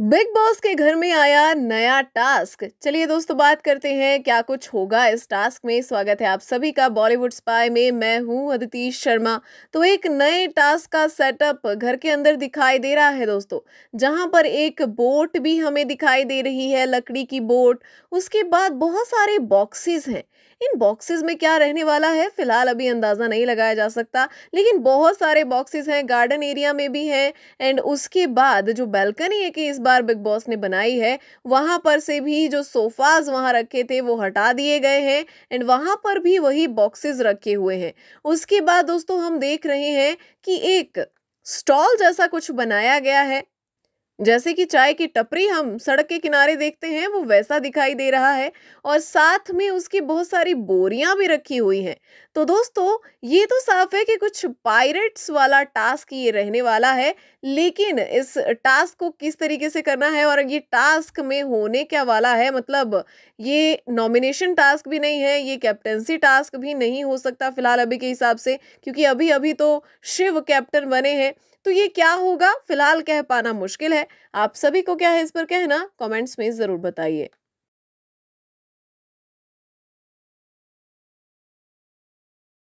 big boss के घर में आया नया टास्क चलिए दोस्तों बात करते हैं क्या कुछ होगा इस टास्क में स्वागत है आप सभी का बॉलीवुड स्पाई में मैं हूं अदिति शर्मा तो एक नए टास्क का सेटअप घर के अंदर दिखाई दे रहा है दोस्तों जहां पर एक बोट भी हमें दिखाई दे रही है लकड़ी की बोट उसके बाद बहुत सारे बॉक्सेस हैं इन बॉक्सेस में क्या रहने वाला है फिलहाल अभी अंदाज़ा नहीं लगाया जा सकता लेकिन बहुत सारे बॉक्सेस हैं गार्डन एरिया में भी हैं एंड उसके बाद जो बैल्कनी है कि इस बार बिग बॉस ने बनाई है वहां पर से भी जो सोफ़ाज वहां रखे थे वो हटा दिए गए हैं एंड वहां पर भी वही बॉक्सेस रखे हुए हैं उसके बाद दोस्तों हम देख रहे हैं कि एक स्टॉल जैसा कुछ बनाया गया है जैसे कि चाय की टपरी हम सड़क के किनारे देखते हैं वो वैसा दिखाई दे रहा है और साथ में उसकी बहुत सारी बोरियां भी रखी हुई हैं तो दोस्तों ये तो साफ है कि कुछ पायरेट्स वाला टास्क ये रहने वाला है लेकिन इस टास्क को किस तरीके से करना है और ये टास्क में होने क्या वाला है मतलब ये नॉमिनेशन टास्क भी नहीं है ये कैप्टनसी टास्क भी नहीं हो सकता फिलहाल अभी के हिसाब से क्योंकि अभी अभी तो शिव कैप्टन बने हैं तो ये क्या होगा फिलहाल कह पाना मुश्किल है आप सभी को क्या है इस पर कहना कमेंट्स में ज़रूर बताइए